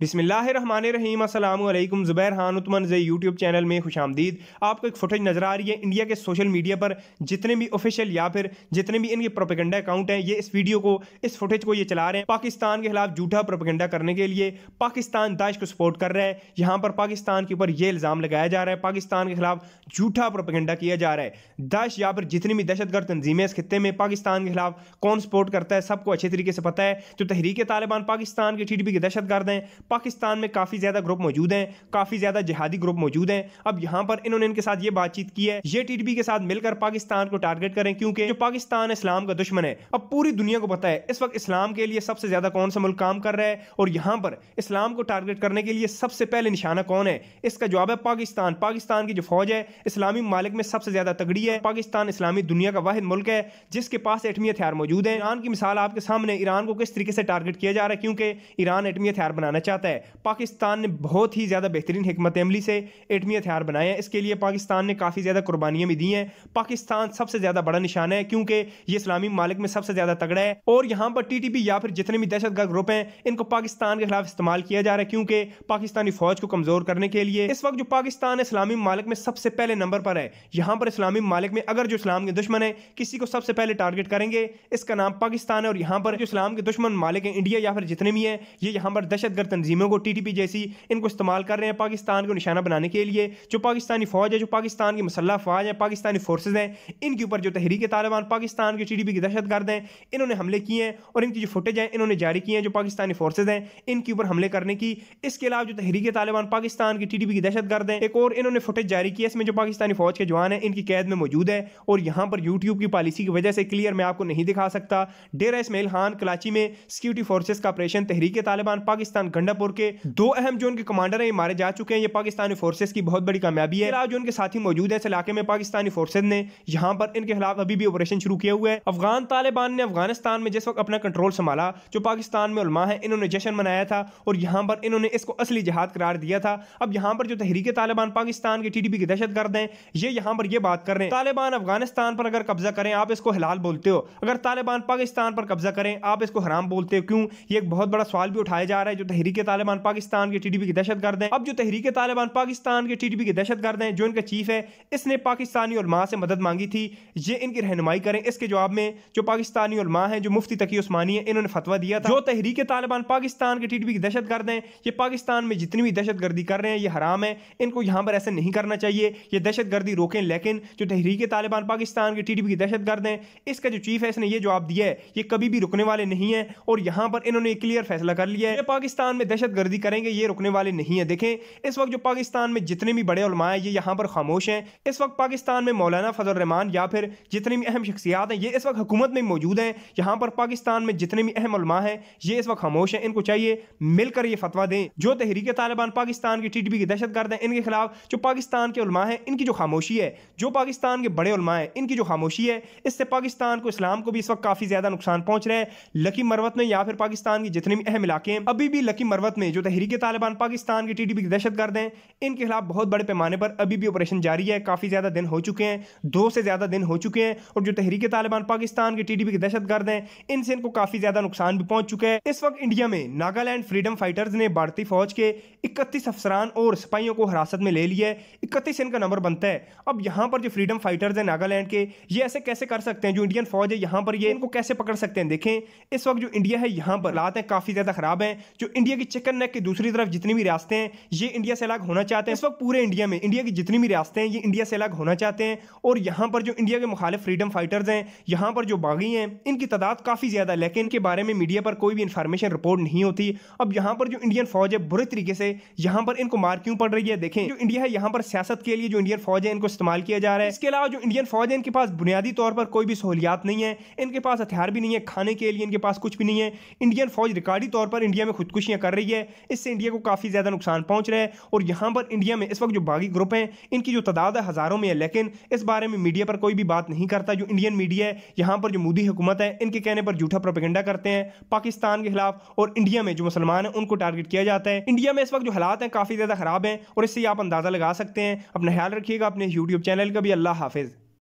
बिसमीम अल्लाम ज़ुबैर हान उत्मन जई यूट्यूब चैनल में खुश आमदीद आपको एक फुटेज नज़र आ रही है इंडिया के सोशल मीडिया पर जितने भी ऑफिशियल या फिर जितने भी इनके प्रोपेगेंडा अकाउंट हैं ये इस वीडियो को इस फुटेज को ये चला रहे हैं पाकिस्तान के खिलाफ झूठा प्रोपेगेंडा करने के लिए पाकिस्तान दाइश को सपोर्ट कर रहा है यहाँ पर पाकिस्तान के ऊपर ये इल्ज़ाम लगाया जा रहा है पाकिस्तान के खिलाफ झूठा प्रोपेगेंडा किया जा रहा है दाइश या फिर जितनी भी दहशतगर्द तंजीमें इस खत्े में पाकिस्तान के खिलाफ कौन सपोर्ट करता है सबको अच्छे तरीके से पता है जो तहरीक तालिबान पाकिस्तान के टी डी पी के दहशतगर्द हैं पाकिस्तान में काफ़ी ज़्यादा ग्रुप मौजूद हैं काफ़ी ज़्यादा जिहादी ग्रुप मौजूद हैं अब यहाँ पर इन्होंने इनके साथ ये बातचीत की है ये टी के साथ मिलकर पाकिस्तान को टारगेट करें क्योंकि जो पाकिस्तान इस्लाम का दुश्मन है अब पूरी दुनिया को पता है इस वक्त इस्लाम के लिए सबसे ज़्यादा कौन सा मुल्क काम कर रहा है और यहाँ पर इस्लाम को टारगेट करने के लिए सबसे पहले निशाना कौन है इसका जवाब है पाकिस्तान पाकिस्तान की जो फौज है इस्लामी मालिक में सबसे ज़्यादा तगड़ी है पाकिस्तान इस्लामी दुनिया का वाहिद मुल्क है जिसके पास एटमी हथियार मौजूद है ईरान की मिसाल आपके सामने ईरान को किस तरीके से टारगेट किया जा रहा है क्योंकि ईरान एटमी हथियार बनाना चाहता जाता है पाकिस्तान ने बहुत ही ज़्यादा बेहतरीन हमत अमली से एटमी हथियार बनाए हैं इसके लिए पाकिस्तान ने काफ़ी ज़्यादा कुर्बानियाँ भी दी हैं पाकिस्तान सबसे ज़्यादा बड़ा निशान है क्योंकि ये इस्लामी मालिक में सबसे ज़्यादा तगड़ा है और यहाँ पर टी या फिर जितने भी दहशत गर्द ग्रुप हैं इनको पाकिस्तान के खिलाफ इस्तेमाल किया जा रहा है क्योंकि पाकिस्तानी फौज को कमज़ोर करने के लिए इस वक्त जो पाकिस्तान इस्लामी मालिक में सबसे पहले नंबर पर है यहाँ पर इस्लामी मालिक में अगर जो इस्लाम के दुश्मन है किसी को सबसे पहले टारगेट करेंगे इसका नाम पाकिस्तान है और यहाँ पर जो इस्लाम के दुश्मन मालिक हैं इंडिया या फिर जितने भी हैं ये यहाँ पर दहशतगर्द तंजीम तंजीमों को टी जैसी इनको इस्तेमाल कर रहे हैं पाकिस्तान को निशाना बनाने के लिए जो पाकिस्तानी फ़ौज है जो पाकिस्तान की मसल्ला फ़ौज है पाकिस्तानी फोर्सेज हैं इनके ऊपर जो तहरीक तालिबान पाकिस्तान के टी की दहशत गर्द हैं इन्होंने हमले किए हैं और इनकी जो फुटेज हैं इन्होंने जारी किए हैं जो पाकिस्तानी फोर्सेज हैं इनके ऊपर हमले करने की इसके अलावा जो तहरीक तालिबान पाकिस्तान की टी टी पी की दहशत गर्द हैं एक और इन्होंने फुटेज जारी की है इसमें जो पाकिस्तानी फ़ौज के जवान हैं इनकी कैद में मौजूद है और यहाँ पर यूट्यूब की पॉलिसी की वजह से क्लियर मैं आपको नहीं दिखा सकता डेरा इसमेल खान कराची में सिक्योरिटी फोर्सेज का ऑपरेशन तहरीक तालिबान पाकिस्तान गंडा ठंडापुर के दो अहम जो उनके कमांडर हैं मारे जा चुके हैं ये पाकिस्तानी फोर्सेज की बहुत बड़ी कामयाबी है जो उनके साथी मौजूद है इस इलाके में पाकिस्तानी फोर्सेज ने यहाँ पर इनके खिलाफ अभी भी ऑपरेशन शुरू किया हुआ है अफगान तालिबान ने अफगानिस्तान में जिस वक्त अपना कंट्रोल संभाला जो पाकिस्तान में उलमा है इन्होंने जश्न मनाया था और यहाँ पर इन्होंने इसको असली जहाद करार दिया था अब यहाँ पर जो तहरीक तालिबान पाकिस्तान के टी की दहशत गर्द है ये यहाँ पर ये बात कर रहे हैं तालिबान अफगानिस्तान पर अगर कब्जा करें आप इसको हलाल बोलते हो अगर तालिबान पाकिस्तान पर कब्जा करें आप इसको हराम बोलते हो क्यों ये एक बहुत बड़ा सवाल भी उठाया जा रहा है जो तहरीक तहरीके तालिबान पाकिस्तान के टी डी पी के दहशत गर्द हैं अब जो तहरीके तालिबान पाकिस्तान के टी डी पी के दहशत गर्द हैं जो इनका चीफ है इसने पाकिस्तानी और माँ से मदद मांगी थी ये इनकी रहनमाई करें इसके जवाब में जो पाकिस्तानी और माँ है जो मुफ्ती तकी उस्मानी है इन्होंने फतवा दिया था जो तहरीके तालिबान पाकिस्तान के टी डी पी के दहशत गर्द हैं ये पाकिस्तान में जितनी भी दहशत गर्दी कर रहे हैं ये हराम है इनको यहाँ पर ऐसे नहीं करना चाहिए ये दहशत गर्दी रोकें लेकिन जो तहरीके तालिबान पाकिस्तान के टी डी पी के दहशत गर्द हैं इसका जो चीफ है इसने ये जवाब दिया है ये कभी भी रुकने वाले नहीं है और यहाँ पर इन्होंने क्लियर फैसला कर लिया है पाकिस्तान में दहशत गर्दी करेंगे ये रुकने वाले नहीं है देखें इस वक्त जो पाकिस्तान में जितने भी बड़े उलमा हैं ये यहाँ पर खामोश हैं इस वक्त पाकिस्तान में मौलाना फजल रहमान या फिर जितने भी अहम शख्सियात हैं ये इस वक्त हुकूमत में मौजूद हैं यहाँ पर पाकिस्तान में जितने भी अहम उलमा हैं ये इस वक्त खामोश हैं इनको चाहिए मिलकर ये फतवा दें जो तहरीक तालिबान पाकिस्तान की टी टी पी की दहशत गर्द हैं इनके खिलाफ जो पाकिस्तान के उलमा हैं इनकी जो खामोशी है जो पाकिस्तान के बड़े उलमा हैं इनकी जो खामोशी है इससे पाकिस्तान को इस्लाम को भी इस वक्त काफ़ी ज़्यादा नुकसान पहुँच रहा है लकी मरवत में या फिर पाकिस्तान के जितने भी अहम इलाके हैं अभी भी लकी मरवत सरवत में जो तहरीक तालिबान पाकिस्तान के टी की पी के दहशत गर्द हैं इनके खिलाफ बहुत बड़े पैमाने पर अभी भी ऑपरेशन जारी है काफ़ी ज़्यादा दिन हो चुके हैं दो से ज़्यादा दिन हो चुके हैं और जो तहरीक तालिबान पाकिस्तान के टी की के दहशत गर्द हैं इनसे इनको काफ़ी ज़्यादा नुकसान भी पहुँच चुका है इस वक्त इंडिया में नागालैंड फ्रीडम फाइटर्स ने भारतीय फौज के इकतीस अफसरान और सिपाहियों को हिरासत में ले लिया है इकतीस इनका नंबर बनता है अब यहाँ पर जो फ्रीडम फाइटर्स हैं नागालैंड के ये ऐसे कैसे कर सकते हैं जो इंडियन फौज है यहाँ पर ये इनको कैसे पकड़ सकते हैं देखें इस वक्त जो इंडिया है यहाँ पर हालात हैं काफ़ी ज़्यादा ख़राब हैं जो इंडिया की चिकन नेक की दूसरी तरफ जितनी भी रियासतें हैं ये इंडिया से अलग होना चाहते हैं इस वक्त पूरे इंडिया में इंडिया की जितनी भी रियासतें हैं ये इंडिया से अलग होना चाहते हैं और यहाँ पर जो इंडिया के मुखालिफ फ्रीडम फाइटर्स हैं यहाँ पर जो बागी हैं इनकी तादाद काफ़ी ज़्यादा है लेकिन इनके बारे में मीडिया पर कोई भी इन्फॉर्मेशन रिपोर्ट नहीं होती अब यहाँ पर जो इंडियन फौज है बुरे तरीके से यहाँ पर इनको मार क्यों पड़ रही है देखें जो इंडिया है यहाँ पर सियासत के लिए जो इंडियन फौज है इनको इस्तेमाल किया जा रहा है इसके अलावा जो इंडियन फौज है इनके पास बुनियादी तौर पर कोई भी सहूलियात नहीं है इनके पास हथियार भी नहीं है खाने के लिए इनके पास कुछ भी नहीं है इंडियन फौज रिकॉर्डी तौर पर इंडिया में खुदकुशियाँ कर रही रही है इससे इंडिया को काफ़ी ज़्यादा नुकसान पहुँच रहा है और यहाँ पर इंडिया में इस वक्त जो बागी ग्रुप हैं इनकी जो तादाद है हज़ारों में है लेकिन इस बारे में मीडिया पर कोई भी बात नहीं करता जो इंडियन मीडिया है यहाँ पर जो मोदी हुकूमत है इनके कहने पर झूठा प्रोपेगेंडा करते हैं पाकिस्तान के खिलाफ और इंडिया में जो मुसलमान हैं उनको टारगेट किया जाता है इंडिया में इस वक्त जो हालात हैं काफ़ी ज़्यादा ख़राब हैं और इससे आप अंदाज़ा लगा सकते हैं अपना ख्याल रखिएगा अपने यूट्यूब चैनल का भी अल्लाह हाफिज़